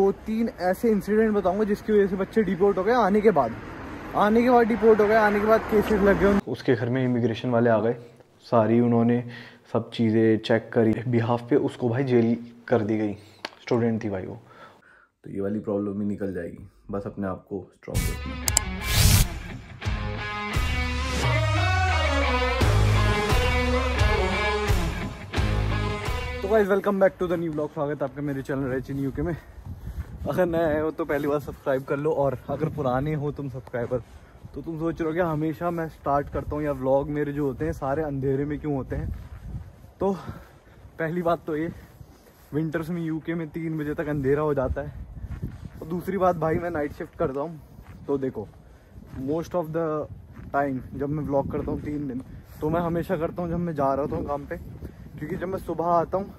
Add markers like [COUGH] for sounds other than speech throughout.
दो तीन ऐसे इंसिडेंट बताऊंगा जिसकी वजह से बच्चे डिपोर्ट हो गए आने के बाद आने के बाद डिपोर्ट हो गए आने के बाद केसेस लग गए उसके घर में इमिग्रेशन वाले आ गए सारी उन्होंने सब चीज़ें चेक करी बिहाफ पे उसको भाई जेल कर दी गई स्टूडेंट थी भाई वो तो ये वाली प्रॉब्लम भी निकल जाएगी बस अपने आप को स्ट्रॉन्ग रखना तो welcome back to the new blog स्वागत है आपका मेरे चैनल रेची न्यू के में अगर नए हो तो पहली बार सब्सक्राइब कर लो और अगर पुराने हो तुम सब्सक्राइबर तो तुम सोच रहे हो कि हमेशा मैं स्टार्ट करता हूँ या व्लॉग मेरे जो होते हैं सारे अंधेरे में क्यों होते हैं तो पहली बात तो ये विंटर्स में यूके में तीन बजे तक अंधेरा हो जाता है और दूसरी बात भाई मैं नाइट शिफ्ट करता हूँ तो देखो मोस्ट ऑफ द टाइम जब मैं ब्लॉग करता हूँ तीन दिन तो मैं हमेशा करता हूँ जब मैं जा रहा था काम पर क्योंकि जब मैं सुबह आता हूँ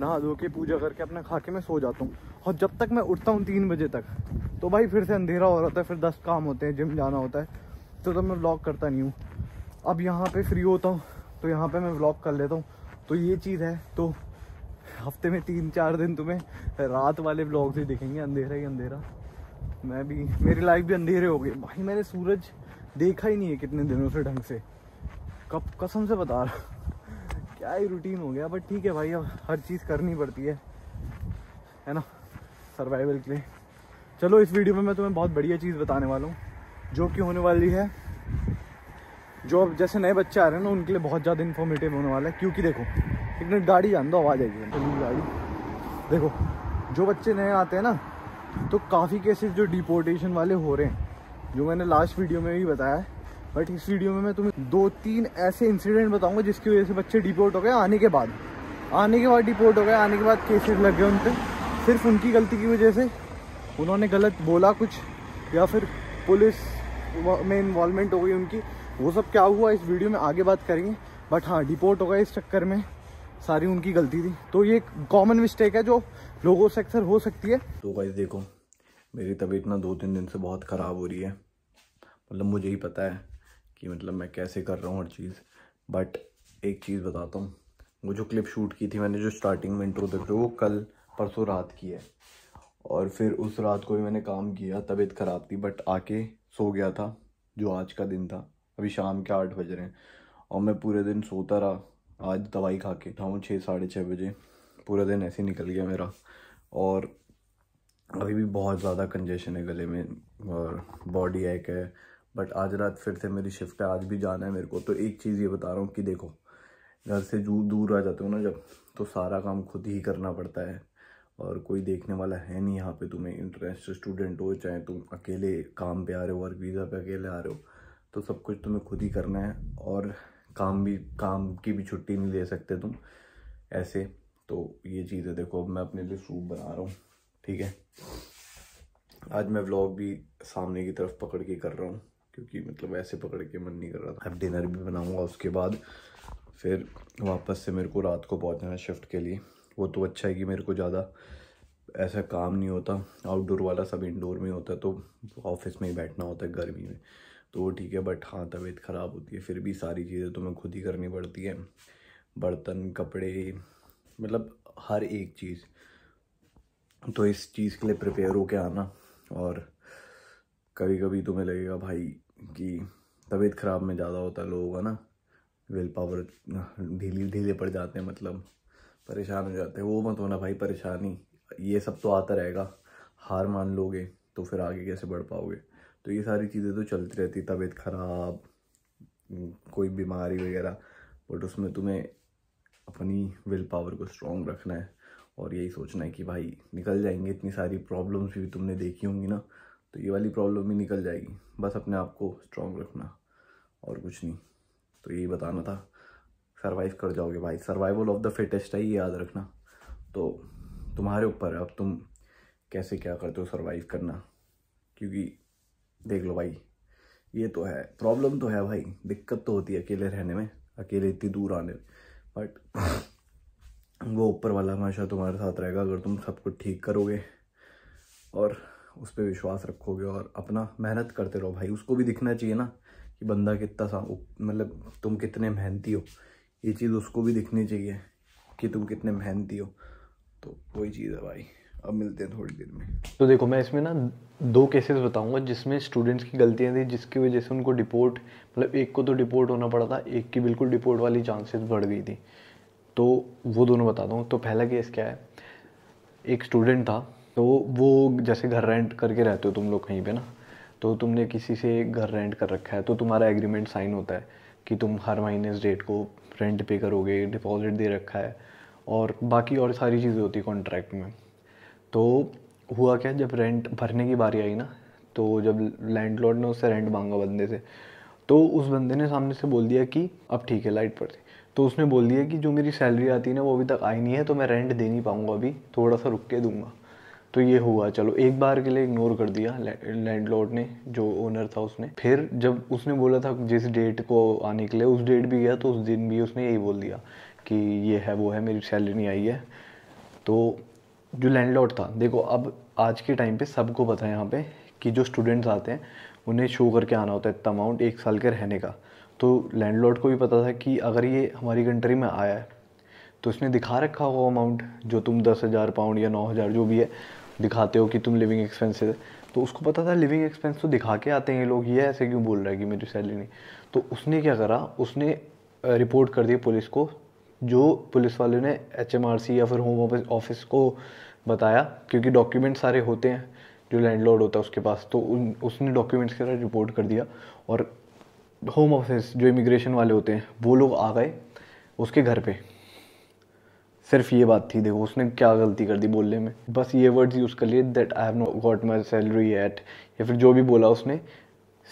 नहा धो के पूजा करके अपना खा के मैं सो जाता हूँ और जब तक मैं उठता हूँ तीन बजे तक तो भाई फिर से अंधेरा हो रहा था फिर दस काम होते हैं जिम जाना होता है तो तब मैं ब्लॉक करता नहीं हूँ अब यहाँ पे फ्री होता हूँ तो यहाँ पे मैं ब्लॉक कर लेता हूँ तो ये चीज़ है तो हफ्ते में तीन चार दिन तुम्हें रात वाले ब्लॉग से दिखेंगे अंधेरा ही अंधेरा मैं भी मेरी लाइफ भी अंधेरे हो गई भाई मैंने सूरज देखा ही नहीं है कितने दिनों से ढंग से कब कसम से बता रहा [LAUGHS] क्या ही रूटीन हो गया बट ठीक है भाई अब हर चीज़ करनी पड़ती है है ना सर्वाइवल के लिए चलो इस वीडियो में मैं तुम्हें बहुत बढ़िया चीज़ बताने वाला हूँ जो कि होने वाली है जो अब जैसे नए बच्चे आ रहे हैं ना उनके लिए बहुत ज़्यादा इन्फॉर्मेटिव होने वाला है क्योंकि देखो एक मिनट गाड़ी जान दो आवाज़ आएगी चलिए गाड़ी देखो जो बच्चे नए आते हैं ना तो काफ़ी केसेस जो डिपोर्टेशन वाले हो रहे हैं जो मैंने लास्ट वीडियो में भी बताया बट इस वीडियो में मैं तुम्हें दो तीन ऐसे इंसिडेंट बताऊँगा जिसकी वजह से बच्चे डिपोर्ट हो गए आने के बाद आने के बाद डिपोर्ट हो गए आने के बाद केसेज लग गए उन पर सिर्फ उनकी गलती की वजह से उन्होंने गलत बोला कुछ या फिर पुलिस में इन्वॉलमेंट हो गई उनकी वो सब क्या हुआ इस वीडियो में आगे बात करेंगे बट हाँ डिपोर्ट हो गया इस चक्कर में सारी उनकी गलती थी तो ये कॉमन मिस्टेक है जो लोगों से अक्सर हो सकती है तो गाइस देखो मेरी तबीयत ना दो तीन दिन से बहुत ख़राब हो रही है मतलब मुझे ही पता है कि मतलब मैं कैसे कर रहा हूँ हर चीज़ बट एक चीज़ बताता हूँ वो जो क्लिप शूट की थी मैंने जो स्टार्टिंग में इंट्रो देखो वो कल परसों रात की है और फिर उस रात को भी मैंने काम किया तबीयत ख़राब थी बट आके सो गया था जो आज का दिन था अभी शाम के आठ बज रहे हैं और मैं पूरे दिन सोता रहा आज दवाई खा के उठाऊँ छः साढ़े छः बजे पूरा दिन ऐसे निकल गया मेरा और अभी भी बहुत ज़्यादा कंजेशन है गले में और बॉडी एक है बट आज रात फिर से मेरी शिफ्ट है आज भी जाना है मेरे को तो एक चीज़ ये बता रहा हूँ कि देखो घर से जू दूर आ जाते हो ना जब तो सारा काम खुद ही करना पड़ता है और कोई देखने वाला है नहीं यहाँ पे तुम्हें इंटरनेशनल स्टूडेंट हो चाहे तुम अकेले काम पे आ रहे हो वर्क वीज़ा पे अकेले आ रहे हो तो सब कुछ तुम्हें खुद ही करना है और काम भी काम की भी छुट्टी नहीं ले सकते तुम ऐसे तो ये चीज़ें देखो अब मैं अपने लिए सूप बना रहा हूँ ठीक है आज मैं व्लॉग भी सामने की तरफ पकड़ के कर रहा हूँ क्योंकि मतलब ऐसे पकड़ के मन नहीं कर रहा था अब डिनर भी बनाऊँगा उसके बाद फिर वापस से मेरे को रात को पहुँचना है शिफ्ट के लिए वो तो अच्छा है कि मेरे को ज़्यादा ऐसा काम नहीं होता आउटडोर वाला सब इंडोर में होता है तो ऑफिस में ही बैठना होता है गर्मी में तो वो ठीक है बट हाँ तबीयत ख़राब होती है फिर भी सारी चीज़ें तो मैं खुद ही करनी पड़ती है बर्तन कपड़े मतलब हर एक चीज़ तो इस चीज़ के लिए प्रिपेयर होके आना और कभी कभी तुम्हें तो लगेगा भाई कि तबीयत ख़राब में ज़्यादा होता है लोगों का ना विल पावर ढीले ढीले पड़ जाते हैं मतलब परेशान हो जाते हैं वो मत होना भाई परेशानी ये सब तो आता रहेगा हार मान लोगे तो फिर आगे कैसे बढ़ पाओगे तो ये सारी चीज़ें तो चलती रहती तबीयत ख़राब कोई बीमारी वगैरह बट उसमें तुम्हें अपनी विल पावर को स्ट्रॉन्ग रखना है और यही सोचना है कि भाई निकल जाएंगे इतनी सारी प्रॉब्लम्स भी तुमने देखी होंगी ना तो ये वाली प्रॉब्लम भी निकल जाएगी बस अपने आप को स्ट्रॉन्ग रखना और कुछ नहीं तो यही बताना था सर्वाइव कर जाओगे भाई सर्वाइवल ऑफ द फिटेस्ट है ये याद रखना तो तुम्हारे ऊपर है अब तुम कैसे क्या करते हो सर्वाइव करना क्योंकि देख लो भाई ये तो है प्रॉब्लम तो है भाई दिक्कत तो होती है अकेले रहने में अकेले इतनी दूर आने में बट [LAUGHS] वो ऊपर वाला हमेशा तुम्हारे साथ रहेगा अगर तुम सब कुछ ठीक करोगे और उस पर विश्वास रखोगे और अपना मेहनत करते रहो भाई उसको भी दिखना चाहिए ना कि बंदा कितना सा मतलब तुम कितने मेहनती हो ये चीज़ उसको भी दिखनी चाहिए कि तुम कितने मेहनती हो तो वही चीज़ है भाई अब मिलते हैं थोड़ी देर में तो देखो मैं इसमें ना दो केसेस बताऊंगा जिसमें स्टूडेंट्स की गलतियां थी जिसकी वजह से उनको डिपोर्ट मतलब एक को तो डिपोर्ट होना पड़ा था एक की बिल्कुल डिपोर्ट वाली चांसेस बढ़ गई थी तो वो दोनों बता दूँ तो पहला केस क्या है एक स्टूडेंट था तो वो जैसे घर रेंट करके रहते हो तुम लोग कहीं पर ना तो तुमने किसी से घर रेंट कर रखा है तो तुम्हारा एग्रीमेंट साइन होता है कि तुम हर महीने इस डेट को रेंट पे करोगे डिपॉजिट दे रखा है और बाकी और सारी चीज़ें होती कॉन्ट्रैक्ट में तो हुआ क्या जब रेंट भरने की बारी आई ना तो जब लैंडलॉर्ड ने उससे रेंट मांगा बंदे से तो उस बंदे ने सामने से बोल दिया कि अब ठीक है लाइट पर थी तो उसने बोल दिया कि जो मेरी सैलरी आती है ना वो अभी तक आई नहीं है तो मैं रेंट दे नहीं पाऊँगा अभी थोड़ा सा रुक के दूंगा तो ये हुआ चलो एक बार के लिए इग्नोर कर दिया लैंड लॉर्ड ने जो ओनर था उसने फिर जब उसने बोला था जिस डेट को आने के लिए उस डेट भी गया तो उस दिन भी उसने यही बोल दिया कि ये है वो है मेरी सैलरी नहीं आई है तो जो लैंड था देखो अब आज के टाइम पे सबको पता है यहाँ पे कि जो स्टूडेंट्स आते हैं उन्हें शो करके आना होता है इतना अमाउंट एक साल के रहने का तो लैंड को भी पता था कि अगर ये हमारी कंट्री में आया है तो इसने दिखा रखा होगा अमाउंट जो तुम दस हज़ार पाउंड या नौ हज़ार जो भी है दिखाते हो कि तुम लिविंग एक्सपेंसेस तो उसको पता था लिविंग एक्सपेंस तो दिखा के आते हैं ये लोग ये ऐसे क्यों बोल रहे हैं कि मेरी सैलरी नहीं तो उसने क्या करा उसने रिपोर्ट कर दी पुलिस को जो पुलिस वाले ने एच या फिर होम ऑफिस को बताया क्योंकि डॉक्यूमेंट सारे होते हैं जो लैंडलॉर्ड होता है उसके पास तो उन उसने डॉक्यूमेंट्स के साथ रिपोर्ट कर दिया और होम ऑफिस जो इमिग्रेशन वाले होते हैं वो लोग आ गए उसके घर पे सिर्फ ये बात थी देखो उसने क्या गलती कर दी बोलने में बस ये वर्ड्स यूज़ कर लिए that I have no got my salary yet या फिर जो भी बोला उसने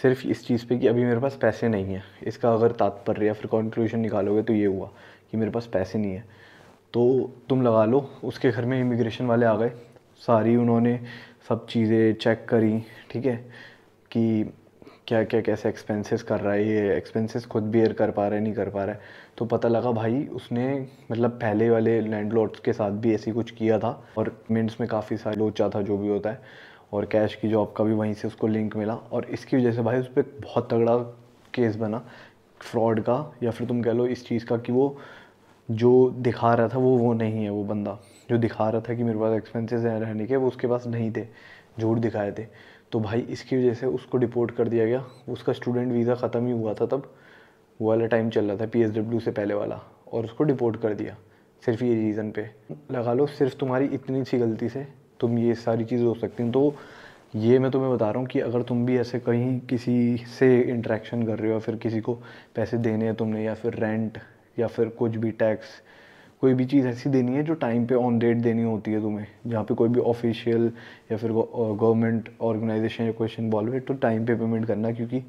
सिर्फ इस चीज़ पे कि अभी मेरे पास पैसे नहीं है इसका अगर तात्पर्य या फिर कॉन्क्लूजन निकालोगे तो ये हुआ कि मेरे पास पैसे नहीं है तो तुम लगा लो उसके घर में इमिग्रेशन वाले आ गए सारी उन्होंने सब चीज़ें चेक करी ठीक है कि क्या क्या कैसे एक्सपेंसेस कर रहा है ये एक्सपेंसेस खुद भी एयर कर पा रहा है नहीं कर पा रहा है तो पता लगा भाई उसने मतलब पहले वाले लैंडलॉर्ड्स के साथ भी ऐसी कुछ किया था और मिनट्स में काफ़ी सारा लोचा था जो भी होता है और कैश की जॉब का भी वहीं से उसको लिंक मिला और इसकी वजह से भाई उस पर बहुत तगड़ा केस बना फ्रॉड का या फिर तुम कह लो इस चीज़ का कि वो जो दिखा रहा था वो वो नहीं है वो बंदा जो दिखा रहा था कि मेरे पास एक्सपेंसेस हैं रहने के वो उसके पास नहीं थे झूठ दिखाए थे तो भाई इसकी वजह से उसको डिपोर्ट कर दिया गया उसका स्टूडेंट वीज़ा ख़त्म ही हुआ था तब वो वाला टाइम चल रहा था पी से पहले वाला और उसको डिपोर्ट कर दिया सिर्फ ये रीज़न पे लगा लो सिर्फ तुम्हारी इतनी सी गलती से तुम ये सारी चीज़ हो सकती हैं तो ये मैं तुम्हें बता रहा हूँ कि अगर तुम भी ऐसे कहीं किसी से इंट्रैक्शन कर रहे हो या फिर किसी को पैसे देने हैं तुमने या फिर रेंट या फिर कुछ भी टैक्स कोई भी चीज़ ऐसी देनी है जो टाइम पे ऑन डेट देनी होती है तुम्हें जहाँ पे कोई भी ऑफिशियल या फिर गवर्नमेंट ऑर्गेनाइजेशन या कोई इन्वॉल्व है तो टाइम पे पेमेंट करना क्योंकि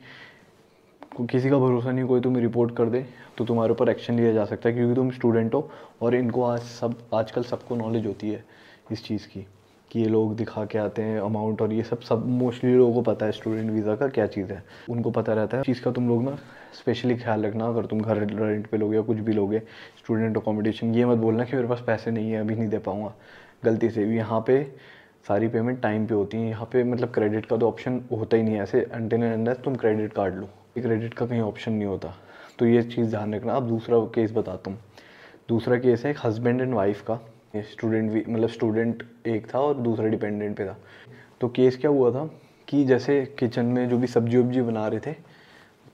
किसी का भरोसा नहीं कोई तुम रिपोर्ट कर दे तो तुम्हारे ऊपर एक्शन लिया जा सकता है क्योंकि तुम स्टूडेंट हो और इनको आज सब आजकल सबको नॉलेज होती है इस चीज़ की कि ये लोग दिखा के आते हैं अमाउंट और ये सब सब मोस्टली लोगों को पता है स्टूडेंट वीज़ा का क्या चीज़ है उनको पता रहता है चीज़ का तुम लोग ना स्पेशली ख्याल रखना अगर तुम घर रेंट पे लोगे या कुछ भी लोगे स्टूडेंट अकोमोडेशन ये मत बोलना कि मेरे पास पैसे नहीं है अभी नहीं दे पाऊँगा गलती से भी यहाँ पे सारी पेमेंट टाइम पे होती है यहाँ पे मतलब क्रेडिट का तो ऑप्शन होता ही नहीं है ऐसे अंटिल एंड तुम क्रेडिट कार्ड लो क्रेडिट का कहीं ऑप्शन नहीं होता तो ये चीज़ ध्यान रखना अब दूसरा केस बताता हूँ दूसरा केस है एक हस्बैंड एंड वाइफ का स्टूडेंट भी मतलब स्टूडेंट एक था और दूसरा डिपेंडेंट पे था तो केस क्या हुआ था कि जैसे किचन में जो भी सब्जी वब्जी बना रहे थे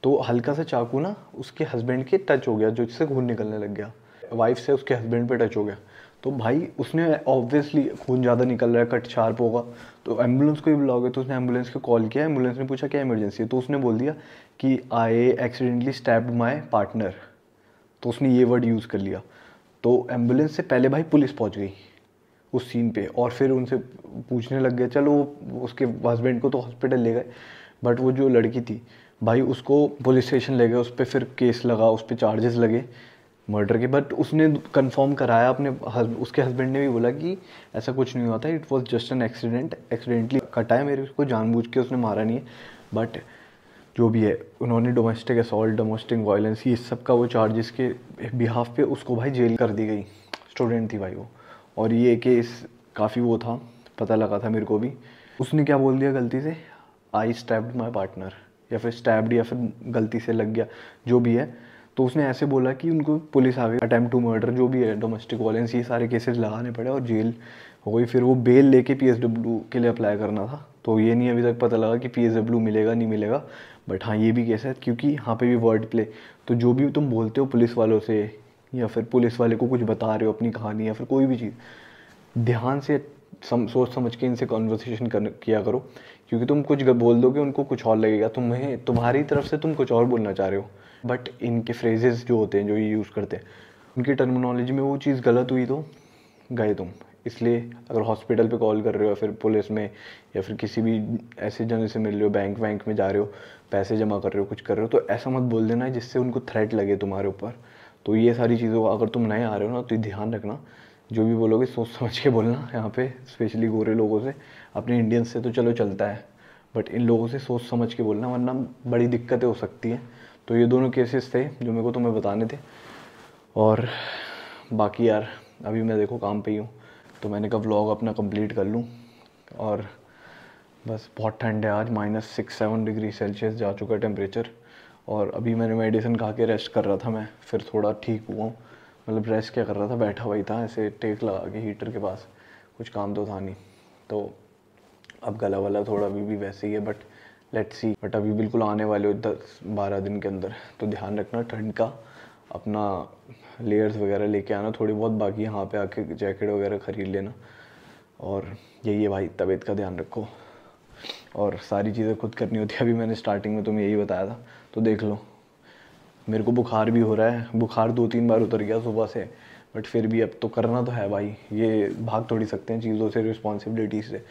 तो हल्का सा चाकू ना उसके हस्बैंड के टच हो गया जो जिससे खून निकलने लग गया वाइफ से उसके हस्बैंड पे टच हो गया तो भाई उसने ऑब्वियसली खून ज़्यादा निकल रहा है कट शार्प होगा तो एम्बुलेंस को ही गया तो उसने एम्बुलेंस को कॉल किया एम्बुलेंस ने पूछा क्या इमरजेंसी है तो उसने बोल दिया कि I accidentally stepped my partner तो उसने ये वर्ड यूज़ कर लिया तो एम्बुलेंस से पहले भाई पुलिस पहुँच गई उस सीन पे और फिर उनसे पूछने लग गए चलो उसके हस्बैंड को तो हॉस्पिटल ले गए बट वो जो लड़की थी भाई उसको पुलिस स्टेशन ले गए उस पर फिर केस लगा उस पर चार्जेस लगे मर्डर के बट उसने कंफर्म कराया अपने हस्ब, उसके हस्बैंड ने भी बोला कि ऐसा कुछ नहीं हुआ था it was just an accident accidentally कटा है मेरे उसको जानबूझ के उसने मारा नहीं है बट जो भी है उन्होंने डोमेस्टिक असॉल्ट डोमेस्टिक वायलेंस ये सब का वो चार्जेस के बिहाफ पे उसको भाई जेल कर दी गई स्टूडेंट थी भाई वो और ये केस काफ़ी वो था पता लगा था मेरे को भी उसने क्या बोल दिया गलती से आई स्टैब्ड माई पार्टनर या फिर स्टैब्ड या फिर गलती से लग गया जो भी है तो उसने ऐसे बोला कि उनको पुलिस आ गई अटैम्प्ट टू मर्डर जो भी है डोमेस्टिक वायलेंस ये सारे केसेस लगाने पड़े और जेल हो गई फिर वो बेल लेके पी के लिए अप्लाई करना था तो ये नहीं अभी तक पता लगा कि पी मिलेगा नहीं मिलेगा बट हाँ ये भी केस है क्योंकि यहाँ पे भी वर्ड प्ले तो जो भी तुम बोलते हो पुलिस वालों से या फिर पुलिस वाले को कुछ बता रहे हो अपनी कहानी या फिर कोई भी चीज़ ध्यान से सम सोच समझ के इनसे कॉन्वर्सेशन कर किया करो क्योंकि तुम कुछ बोल दोगे उनको कुछ और लगेगा तुम्हें तुम्हारी तरफ से तुम कुछ और बोलना चाह रहे हो बट इनके फ्रेजेस जो होते हैं जो ये यूज़ करते हैं उनकी टर्मिनोलॉजी में वो चीज़ गलत हुई तो गए तुम इसलिए अगर हॉस्पिटल पे कॉल कर रहे हो या फिर पुलिस में या फिर किसी भी ऐसे जने से मिल रहे हो बैंक वैंक में जा रहे हो पैसे जमा कर रहे हो कुछ कर रहे हो तो ऐसा मत बोल देना जिससे उनको थ्रेट लगे तुम्हारे ऊपर तो ये सारी चीज़ों का अगर तुम नए आ रहे हो ना तो ध्यान रखना जो भी बोलोगे सोच समझ के बोलना यहाँ पे स्पेशली गोरे लोगों से अपने इंडियंस से तो चलो चलता है बट इन लोगों से सोच समझ के बोलना वरना बड़ी दिक्कतें हो सकती हैं तो ये दोनों केसेस थे जो मेरे को तुम्हें बताने थे और बाकी यार अभी मैं देखो काम पे ही हूँ तो मैंने कहा व्लॉग अपना कंप्लीट कर लूँ और बस बहुत ठंड है आज minus six seven degree Celsius जा चुका है टेम्परेचर और अभी मैंने मेडिसिन खा के रेस्ट कर रहा था मैं फिर थोड़ा ठीक हुआ हूँ मतलब रेस्ट क्या कर रहा था बैठा हुआ ही था ऐसे टेक लगा के हीटर के पास कुछ काम तो था नहीं तो अब गला वाला थोड़ा अभी भी वैसे ही है बट लेट्स सी बट अभी बिल्कुल आने वाले हो दस बारह दिन के अंदर तो ध्यान रखना ठंड का अपना लेयर्स वगैरह लेके आना थोड़ी बहुत बाकी यहाँ पे आके जैकेट वगैरह ख़रीद लेना और यही है भाई तबीयत का ध्यान रखो और सारी चीज़ें खुद करनी होती है अभी मैंने स्टार्टिंग में तुम्हें यही बताया था तो देख लो मेरे को बुखार भी हो रहा है बुखार दो तीन बार उतर गया सुबह से बट फिर भी अब तो करना तो है भाई ये भाग थोड़ी सकते हैं चीज़ों से रिस्पॉन्सिबिलिटी से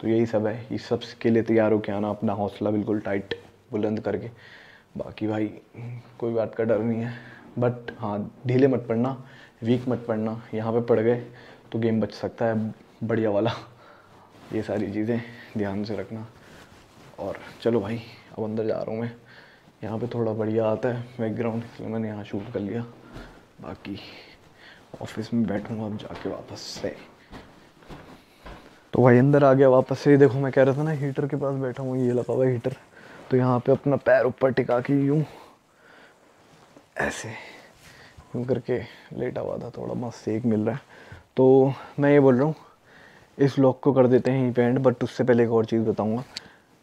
तो यही सब है इस सब के लिए तैयार हो के आना अपना हौसला बिल्कुल टाइट बुलंद करके बाकी भाई कोई बात का डर नहीं है बट हाँ ढीले मत पड़ना वीक मत पड़ना यहाँ पे पड़ गए तो गेम बच सकता है बढ़िया वाला ये सारी चीज़ें ध्यान से रखना और चलो भाई अब अंदर जा रहा हूँ मैं यहाँ पे थोड़ा बढ़िया आता है बैकग्राउंड इसलिए मैंने यहाँ शूट कर लिया बाकी ऑफिस में बैठूंगा अब जाके वापस से तो भाई अंदर आ गया वापस से देखो मैं कह रहा था ना हीटर के पास बैठा हूँ ये लगा हुआ हीटर तो यहाँ पे अपना पैर ऊपर टिका के यूँ ऐसे यूँ करके लेटा हुआ था थोड़ा मस्त सेक मिल रहा है तो मैं ये बोल रहा हूँ इस व्लॉग को कर देते हैं यहीं पे एंड बट उससे पहले एक और चीज़ बताऊँगा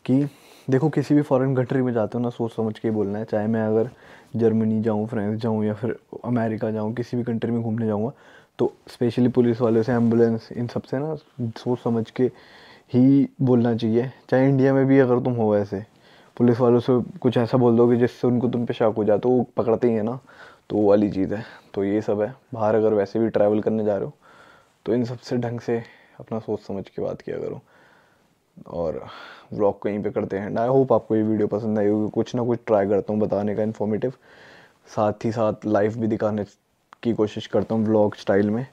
कि देखो किसी भी फॉरेन कंट्री में जाते हो ना सोच समझ के बोलना है चाहे मैं अगर जर्मनी जाऊँ फ्रांस जाऊँ या फिर अमेरिका जाऊँ किसी भी कंट्री में घूमने जाऊँगा तो स्पेशली पुलिस वालों से एम्बुलेंस इन सब से ना सोच समझ के ही बोलना चाहिए चाहे इंडिया में भी अगर तुम हो ऐसे पुलिस वालों से कुछ ऐसा बोल दो कि जिससे उनको तुम पे शक हो जाए तो वो पकड़ते ही है ना तो वो वाली चीज़ है तो ये सब है बाहर अगर वैसे भी ट्रैवल करने जा रहे हो तो इन सब से ढंग से अपना सोच समझ के बात किया करो और व्लॉग को यहीं पे करते हैं आई होप आपको ये वीडियो पसंद आई होगी कुछ ना कुछ ट्राई करता हूँ बताने का इन्फॉर्मेटिव साथ ही साथ लाइव भी दिखाने की कोशिश करता हूँ व्लॉग स्टाइल में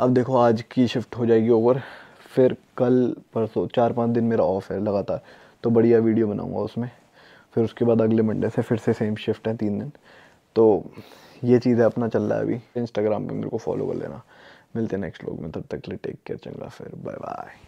अब देखो आज की शिफ्ट हो जाएगी ओवर फिर कल परसों चार पाँच दिन मेरा ऑफ है लगातार तो बढ़िया वीडियो बनाऊँगा उसमें फिर उसके बाद अगले मंडे से फिर से सेम शिफ्ट है तीन दिन तो ये चीज़ है अपना चल रहा है अभी इंस्टाग्राम पे मेरे को फॉलो कर लेना मिलते हैं नेक्स्ट लोग में तब तक के लिए टेक केयर चंगा फिर बाय बाय